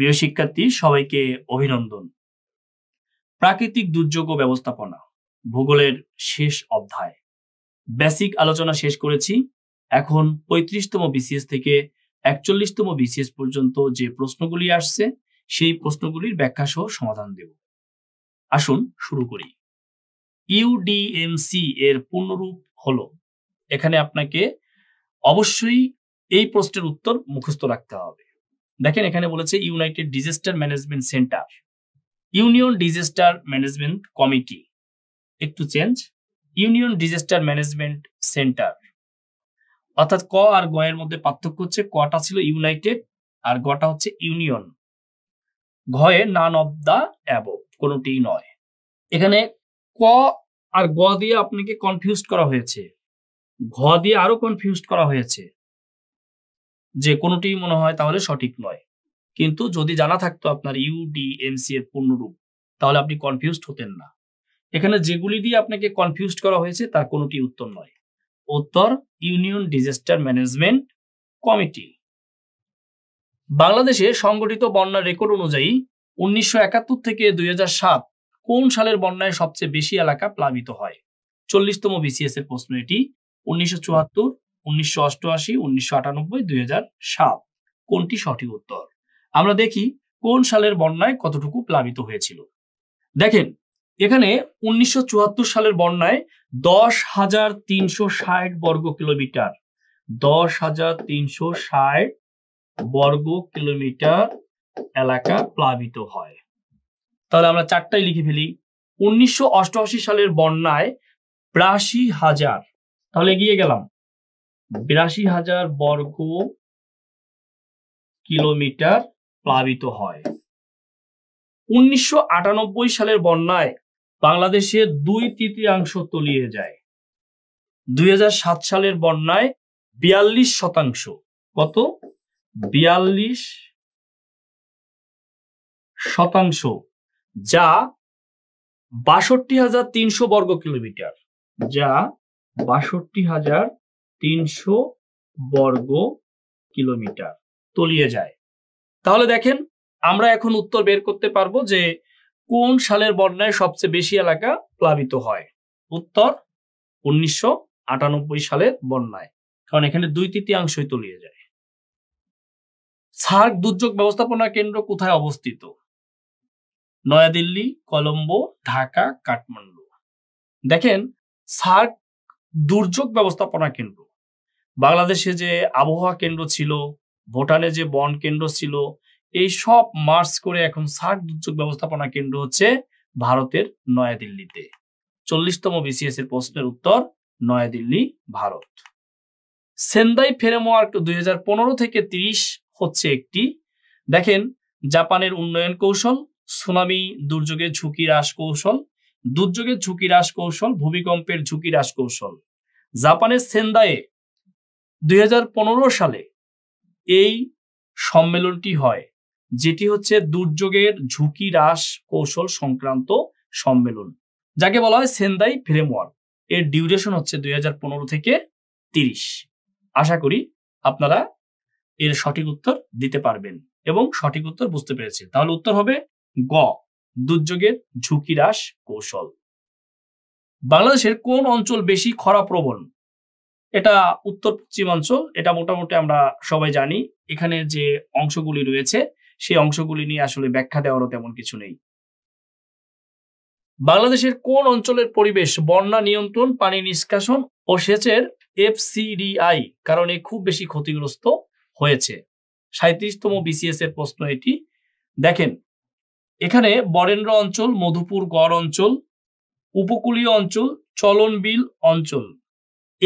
প্রিয় শিক্ষার্থী সবাইকে অভিনন্দন প্রাকৃতিক দুর্যোগ ও ব্যবস্থাপনা ভূগোলের শেষ অধ্যায় বেসিক আলোচনা শেষ করেছি এখন পঁয়ত্রিশতম বিসিএস থেকে একচল্লিশতম বিসিএস পর্যন্ত যে প্রশ্নগুলি আসছে সেই প্রশ্নগুলির ব্যাখ্যা সহ সমাধান দেব আসুন শুরু করি ইউডিএমসি এর পূর্ণরূপ হল এখানে আপনাকে অবশ্যই এই প্রশ্নের উত্তর মুখস্থ রাখতে হবে দেখেন এখানে বলেছে united disaster management centre union disaster management committee একটু change union disaster management centre অর্থাৎ ক আর গ এর মধ্যে পার্থক্য হচ্ছে কটা ছিল ইউনাইটেড আর গটা হচ্ছে ইউনিয়ন ঘয়ে নান অব দা অ্যাবভ কোনোটি নয় এখানে ক আর গ দিয়ে আপনাকে কনফিউজ করা হয়েছে ঘ দিয়ে আরো কনফিউজ করা হয়েছে যে কোনোটি মনে হয় তাহলে সঠিক নয় কিন্তু যদি জানা থাকতো আপনার ইউডিএমসি এর পূর্ণরূপ তাহলে আপনি কনফিউজড হতেন না এখানে যেগুলি দিয়ে আপনাকে কনফিউজড করা হয়েছে তার কোনোটি উত্তর নয় উত্তর ইউনিয়ন ডিজাস্টার ম্যানেজমেন্ট কমিটি বাংলাদেশে সংগঠিত বন্যার রেকর্ড অনুযায়ী উনিশশো থেকে দুই কোন সালের বন্যায় সবচেয়ে বেশি এলাকা প্লাবিত হয় চল্লিশতম বিসিএস এর প্রশ্ন এটি উনিশশো উনিশশো অষ্টআশি উনিশশো আটানব্বই দুই হাজার সাত কোনটি সঠিক উত্তর আমরা দেখি কোন সালের বন্যায় কতটুকু প্লাবিত হয়েছিল দেখেন এখানে উনিশশো সালের বন্যায় দশ হাজার তিনশো ষাট বর্গ কিলোমিটার দশ হাজার তিনশো ষাট বর্গ কিলোমিটার এলাকা প্লাবিত হয় তাহলে আমরা চারটাই লিখে ফেলি উনিশশো সালের বন্যায় বিরাশি হাজার তাহলে এগিয়ে গেলাম বিরাশি হাজার বর্গ কিলোমিটার প্লাবিত হয় উনিশশো সালের বন্যায় বাংলাদেশে দুই তৃতীয়াংশ তলিয়ে যায় দুই সালের বন্যায় বিয়াল্লিশ শতাংশ কত বিয়াল্লিশ শতাংশ যা বাষট্টি হাজার তিনশো বর্গ কিলোমিটার যা বাষট্টি হাজার তিনশো বর্গ কিলোমিটার তলিয়ে যায় তাহলে দেখেন আমরা এখন উত্তর বের করতে পারবো যে কোন সালের বন্যায় সবচেয়ে বেশি এলাকা প্লাবিত হয় উত্তর উনিশশো সালের বন্যায় কারণ এখানে দুই তৃতীয়াংশই তলিয়ে যায় সার্ক দুর্যোগ ব্যবস্থাপনা কেন্দ্র কোথায় অবস্থিত নয়াদিল্লি কলম্বো ঢাকা কাঠমান্ডু দেখেন সার্ক দুর্যোগ ব্যবস্থাপনা কেন্দ্র বাংলাদেশে যে আবহাওয়া কেন্দ্র ছিল ভুটানে যে বন কেন্দ্র ছিল এই সব মার্চ করে এখন সার্ক দুর্যোগ ব্যবস্থাপনা কেন্দ্র হচ্ছে ভারতের নয়াদিল্লিতে চল্লিশতম বিসিএস এর প্রশ্নের উত্তর নয়াদিল্লি ভারত সেন্দাই ফ্রেমওয়ার্ক দুই থেকে ৩০ হচ্ছে একটি দেখেন জাপানের উন্নয়ন কৌশল সুনামি দুর্যোগের ঝুঁকি হ্রাস কৌশল দুর্যোগের ঝুঁকি হ্রাস কৌশল ভূমিকম্পের ঝুঁকি হ্রাস কৌশল জাপানের সেন্দায়ে দুই সালে এই সম্মেলনটি হয় যেটি হচ্ছে দুর্যোগের ঝুঁকি হ্রাস কৌশল সংক্রান্ত সম্মেলন যাকে বলা হয় সেন্দাই ফ্রেমওয়ার্ক এর ডিউরেশন হচ্ছে দুই থেকে তিরিশ আশা করি আপনারা এর সঠিক উত্তর দিতে পারবেন এবং সঠিক উত্তর বুঝতে পেরেছি তাহলে উত্তর হবে গ দুর্যোগের ঝুঁকি হ্রাস কৌশল বাংলাদেশের কোন অঞ্চল বেশি খরা প্রবণ এটা উত্তর পশ্চিমাঞ্চল এটা মোটামুটি আমরা সবাই জানি এখানে যে অংশগুলি রয়েছে সেই অংশগুলি নিয়ে আসলে ব্যাখ্যা দেওয়ারও তেমন কিছু নেই বাংলাদেশের কোন অঞ্চলের পরিবেশ বন্যা নিয়ন্ত্রণ পানি নিষ্কাশন ও সেচের এফসিডিআই কারণে খুব বেশি ক্ষতিগ্রস্ত হয়েছে সাঁত্রিশতম বিসিএস এর প্রশ্ন এটি দেখেন এখানে বরেন্দ্র অঞ্চল মধুপুর গড় অঞ্চল উপকূলীয় অঞ্চল চলনবিল অঞ্চল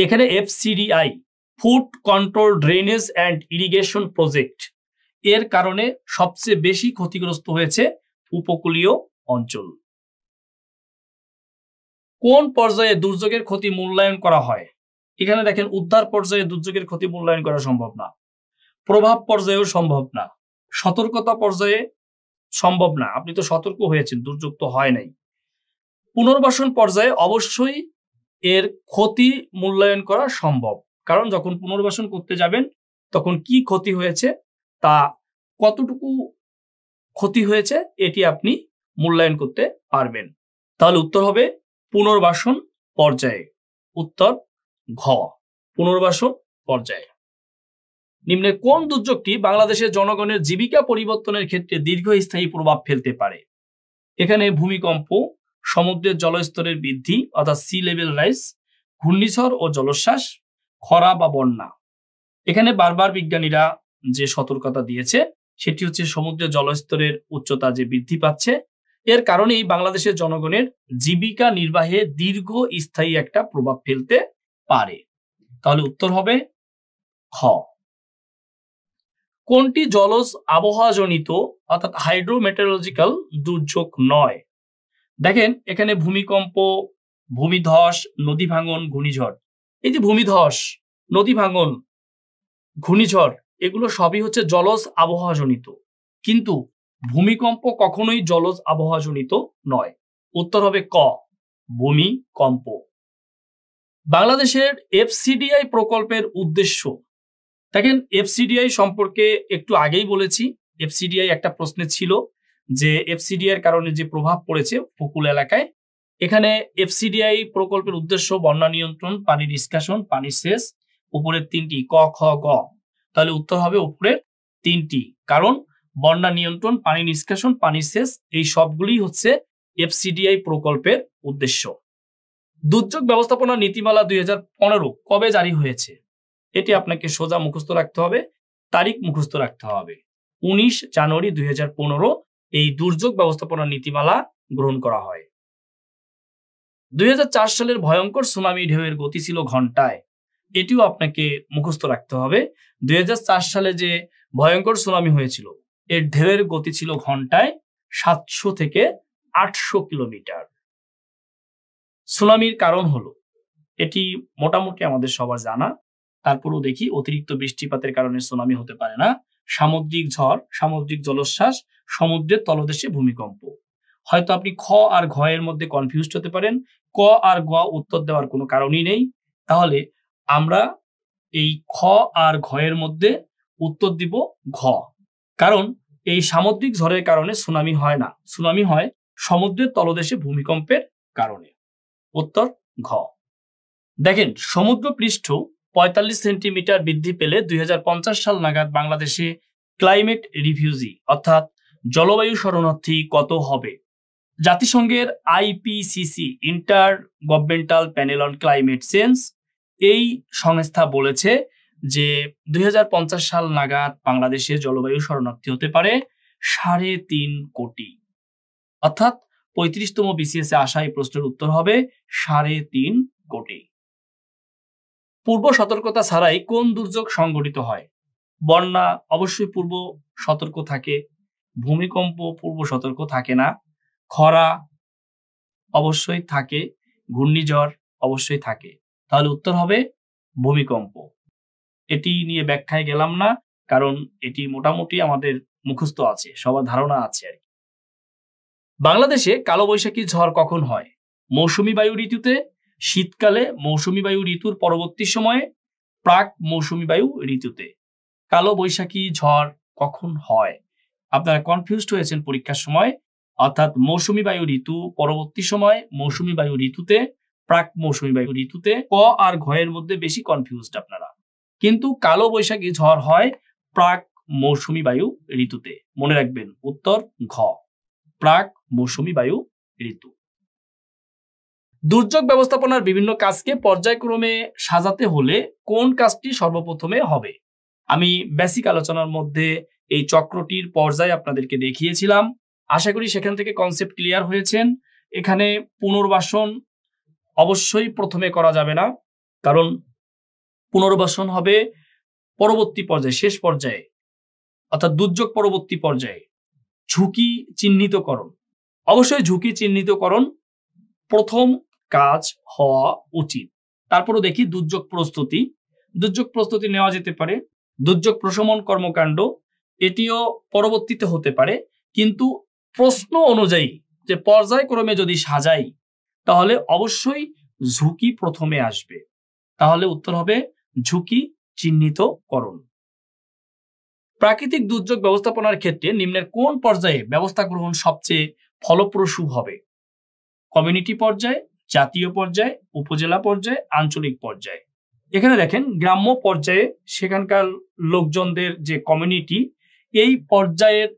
এখানে FCDI food control drainage and irrigation project এর কারণে সবচেয়ে বেশি ক্ষতিগ্রস্ত হয়েছে উপকূলীয় অঞ্চল কোন পর্যায়ে দুর্যোগের ক্ষতি মূল্যায়ন করা হয় এখানে দেখেন উদ্ধার পর্যায়ে দুর্যোগের ক্ষতি মূল্যায়ন করা সম্ভব না প্রভাব পর্যায়েও সম্ভব না সতর্কতা পর্যায়ে সম্ভব না আপনি তো সতর্ক হয়েছেন দুর্যোগ তো হয় নাই পুনর্বাসন পর্যায়ে অবশ্যই এর ক্ষতি মূল্যায়ন করা সম্ভব কারণ যখন পুনর্বাসন করতে যাবেন তখন কি ক্ষতি হয়েছে তা কতটুকু ক্ষতি হয়েছে এটি আপনি মূল্যায়ন করতে পারবেন তাহলে উত্তর হবে পুনর্বাসন পর্যায়ে উত্তর ঘ পুনর্বাসন পর্যায়ে নিম্নে কোন দুর্যোগটি বাংলাদেশের জনগণের জীবিকা পরিবর্তনের ক্ষেত্রে দীর্ঘস্থায়ী প্রভাব ফেলতে পারে এখানে ভূমিকম্প সমুদ্রের জলস্তরের বৃদ্ধি অর্থাৎ সি লেভেল রাইস ঘূর্ণিঝড় ও জলোচ্ছ্বাস খরা বা বন্যা এখানে বারবার বিজ্ঞানীরা যে সতর্কতা দিয়েছে সেটি হচ্ছে সমুদ্রের জলস্তরের উচ্চতা যে বৃদ্ধি পাচ্ছে এর কারণেই বাংলাদেশের জনগণের জীবিকা নির্বাহে দীর্ঘ স্থায়ী একটা প্রভাব ফেলতে পারে তাহলে উত্তর হবে খ কোনটি জলজ আবহাওয়াজনিত অর্থাৎ হাইড্রোমেটেরোলজিক্যাল দুর্যোগ নয় দেখেন এখানে ভূমিকম্প ভূমিধস নদী ভাঙন ঘূর্ণিঝড় এই যে ভূমিধস নদী ভাঙন ঘূর্ণিঝড় এগুলো সবই হচ্ছে জলজ আবহাওয়াজনিত কিন্তু ভূমিকম্প কখনোই জলজ আবহাওয়াজনিত নয় উত্তর হবে ক ভূমিকম্প বাংলাদেশের এফসিডিআই প্রকল্পের উদ্দেশ্য দেখেন এফসিডিআই সম্পর্কে একটু আগেই বলেছি এফসিডিআই একটা প্রশ্নে ছিল যে এর কারণে যে প্রভাব পড়েছে উপকূল এলাকায় এখানে এফসিডিআই প্রকল্পের উদ্দেশ্য বন্যা নিয়ন্ত্রণ পানি নিষ্কাশন পানি সেচ উপরের তিনটি ক খ গ তাহলে উত্তর হবে উপরের তিনটি কারণ বন্যা নিয়ন্ত্রণ পানি নিষ্কাশন পানি সেচ এই সবগুলি হচ্ছে এফসিডিআই প্রকল্পের উদ্দেশ্য দুর্যোগ ব্যবস্থাপনা নীতিমালা দুই কবে জারি হয়েছে এটি আপনাকে সোজা মুখস্থ রাখতে হবে তারিখ মুখস্থ রাখতে হবে উনিশ জানুয়ারি দুই এই দুর্যোগ ব্যবস্থাপনা নীতিমালা গ্রহণ করা হয় দুই সালের ভয়ঙ্কর সুনামি ঢেউয়ের গতি ছিল ঘন্টায় এটিও আপনাকে মুখস্থ রাখতে হবে দুই সালে যে ভয়ঙ্কর সুনামি হয়েছিল এর ঢেউয়ের গতি ছিল ঘন্টায় সাতশো থেকে আটশো কিলোমিটার সুনামির কারণ হলো এটি মোটামুটি আমাদের সবার জানা তারপরেও দেখি অতিরিক্ত বৃষ্টিপাতের কারণে সুনামি হতে পারে না সামুদ্রিক ঝড় সামুদ্রিক জলোচ্ছ্বাস সমুদ্রের তলদেশে ভূমিকম্প হয়তো আপনি খ আর ঘ এর মধ্যে কনফিউজ হতে পারেন ক আর গ উত্তর দেওয়ার কোনো কারণই নেই তাহলে আমরা এই খ আর ঘ এর মধ্যে উত্তর দিব ঘ কারণ এই সামুদ্রিক ঝড়ের কারণে সুনামি হয় না সুনামি হয় সমুদ্রের তলদেশে ভূমিকম্পের কারণে উত্তর ঘ দেখেন সমুদ্র পৃষ্ঠ ৪৫ সেন্টিমিটার বৃদ্ধি পেলে দুই সাল নাগাদ বাংলাদেশে ক্লাইমেট রিফিউজি অর্থাৎ জলবায়ু শরণার্থী কত হবে জাতিসংঘের IPCC intergovernmental panel on climate change এই সংস্থা বলেছে যে দুই সাল নাগাদ বাংলাদেশে জলবায়ু শরণার্থী হতে পারে সাড়ে তিন কোটি অর্থাৎ পঁয়ত্রিশতম বিসিএসে আসা এই প্রশ্নের উত্তর হবে সাড়ে তিন কোটি পূর্ব সতর্কতা ছাড়াই কোন দুর্যোগ সংঘটিত হয় বন্যা অবশ্যই পূর্ব সতর্ক থাকে ভূমিকম্প পূর্ব সতর্ক থাকে না খরা অবশ্যই থাকে ঘূর্ণিঝড় অবশ্যই থাকে তাহলে উত্তর হবে ভূমিকম্প এটি নিয়ে ব্যাখ্যায় গেলাম না কারণ এটি মোটামুটি আমাদের মুখস্থ আছে সবার ধারণা আছে আর কি বাংলাদেশে কালোবৈশাখী ঝড় কখন হয় মৌসুমি বায়ু ঋতুতে শীতকালে মৌসুমি বায়ু ঋতুর পরবর্তী সময়ে প্রাক মৌসুমি বায়ু ঋতুতে কালো বৈশাখী ঝড় কখন হয় আপনারা কনফিউজড হয়েছেন পরীক্ষার সময় অর্থাৎ মৌসুমি বায়ু ঋতু পরবর্তী সময় মৌসুমি বায়ু ঋতুতে প্রাক মৌসুমি বায়ু ঋতুতে ক আর ঘয়ের মধ্যে বেশি কনফিউজড আপনারা কিন্তু কালো বৈশাখী ঝড় হয় প্রাক মৌসুমি বায়ু ঋতুতে মনে রাখবেন উত্তর ঘ প্রাক মৌসুমি বায়ু ঋতু দুর্যোগ ব্যবস্থাপনার বিভিন্ন কাজকে পর্যায়ক্রমে সাজাতে হলে কোন কাজটি সর্বপ্রথমে হবে আমি বেসিক আলোচনার মধ্যে এই চক্রটির পর্যায় আপনাদেরকে দেখিয়েছিলাম আশা করি সেখান থেকে কনসেপ্ট ক্লিয়ার হয়েছেন এখানে পুনর্বাসন অবশ্যই প্রথমে করা যাবে না কারণ পুনর্বাসন হবে পরবর্তী পর্যায়ে শেষ পর্যায়ে অর্থাৎ দুর্যোগ পরবর্তী পর্যায়ে ঝুঁকি চিহ্নিতকরণ অবশ্যই ঝুঁকি চিহ্নিতকরণ প্রথম কাজ হওয়া উচিত তারপরে দেখি দুর্যোগ প্রস্তুতি দুর্যোগ প্রস্তুতি নেওয়া যেতে পারে দুর্যোগ প্রশমন কর্মকাণ্ড এটিও পরবর্তীতে হতে পারে কিন্তু প্রশ্ন অনুযায়ী যে পর্যায়ক্রমে যদি সাজাই তাহলে অবশ্যই ঝুঁকি প্রথমে আসবে তাহলে উত্তর হবে ঝুঁকি চিহ্নিতকরণ প্রাকৃতিক দুর্যোগ ব্যবস্থাপনার ক্ষেত্রে নিম্নের কোন পর্যায়ে ব্যবস্থা গ্রহণ সবচেয়ে ফলপ্রসূ হবে কমিউনিটি পর্যায়ে জাতীয় পর্যায়ে উপজেলা পর্যায়ে আঞ্চলিক পর্যায়ে এখানে দেখেন গ্রাম্য পর্যায়ে সেখানকার লোকজনদের যে কমিউনিটি এই পর্যায়ের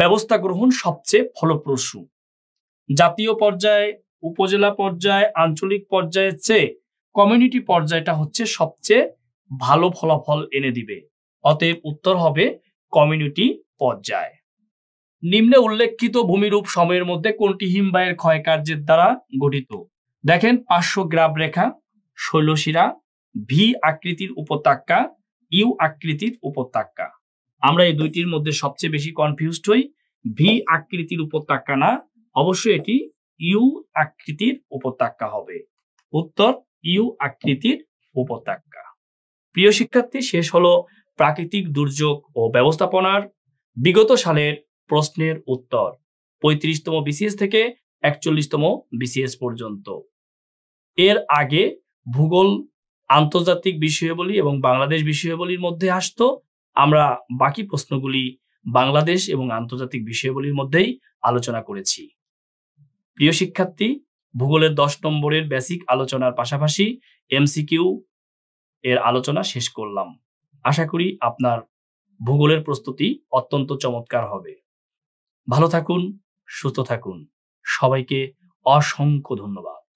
ব্যবস্থা গ্রহণ সবচেয়ে ফলপ্রসূ জাতীয় পর্যায়ে উপজেলা পর্যায়ে আঞ্চলিক পর্যায়ের চেয়ে কমিউনিটি পর্যায়টা হচ্ছে সবচেয়ে ভালো ফলাফল এনে দিবে অতএব উত্তর হবে কমিউনিটি পর্যায় নিম্নে উল্লেখিত ভূমিরূপ সময়ের মধ্যে কোনটি হিমবাহের কার্যের দ্বারা গঠিত দেখেন পাঁচশো গ্রাম রেখা শৈলশিরা ভি আকৃতির উপত্যকা ইউ আকৃতির উপত্যকা আমরা এই দুইটির মধ্যে সবচেয়ে বেশি কনফিউজড হই ভি আকৃতির উপত্যকা না অবশ্যই এটি ইউ আকৃতির উপত্যকা হবে উত্তর ইউ আকৃতির উপত্যকা প্রিয় শিক্ষার্থী শেষ হলো প্রাকৃতিক দুর্যোগ ও ব্যবস্থাপনার বিগত সালের প্রশ্নের উত্তর পঁয়ত্রিশতম বিসিএস থেকে একচল্লিশতম বিসিএস পর্যন্ত এর আগে ভূগোল আন্তর্জাতিক বিষয়াবলী এবং বাংলাদেশ বিষয়াবলীর মধ্যে আসতো আমরা বাকি প্রশ্নগুলি বাংলাদেশ এবং আন্তর্জাতিক বিষয়াবলীর মধ্যেই আলোচনা করেছি প্রিয় শিক্ষার্থী ভূগোলের দশ নম্বরের বেসিক আলোচনার পাশাপাশি এমসিকিউ এর আলোচনা শেষ করলাম আশা করি আপনার ভূগোলের প্রস্তুতি অত্যন্ত চমৎকার হবে ভালো থাকুন সুস্থ থাকুন সবাইকে অসংখ্য ধন্যবাদ